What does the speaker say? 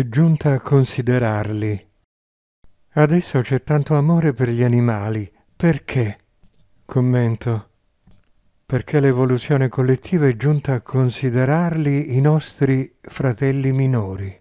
è giunta a considerarli. Adesso c'è tanto amore per gli animali. Perché? Commento. Perché l'evoluzione collettiva è giunta a considerarli i nostri fratelli minori.